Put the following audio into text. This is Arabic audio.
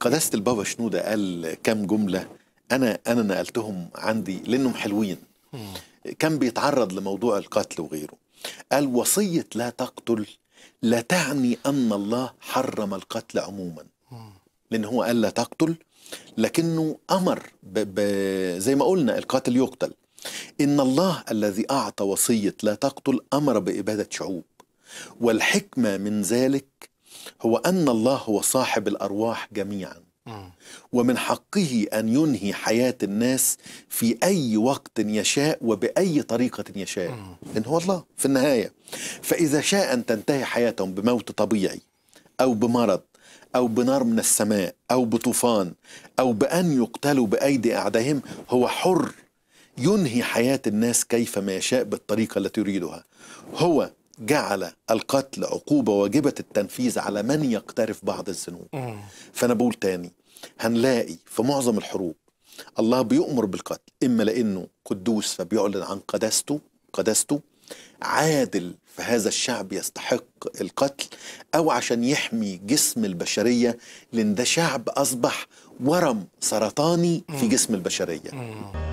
قداسه البابا شنوده قال كم جمله انا انا نقلتهم عندي لانهم حلوين كان بيتعرض لموضوع القتل وغيره قال وصيه لا تقتل لا تعني ان الله حرم القتل عموما لان هو قال لا تقتل لكنه امر ب ب زي ما قلنا القاتل يقتل ان الله الذي اعطى وصيه لا تقتل امر باباده شعوب والحكمه من ذلك هو أن الله هو صاحب الأرواح جميعا ومن حقه أن ينهي حياة الناس في أي وقت يشاء وبأي طريقة يشاء إن هو الله في النهاية فإذا شاء أن تنتهي حياتهم بموت طبيعي أو بمرض أو بنار من السماء أو بطوفان أو بأن يقتلوا بأيدي أعدائهم هو حر ينهي حياة الناس كيفما يشاء بالطريقة التي يريدها هو جعل القتل عقوبة واجبة التنفيذ على من يقترف بعض الذنوب فأنا بقول تاني هنلاقي في معظم الحروب الله بيؤمر بالقتل إما لأنه قدوس فبيعلن عن قداسته قداسته عادل فهذا الشعب يستحق القتل أو عشان يحمي جسم البشرية لأن ده شعب أصبح ورم سرطاني في جسم البشرية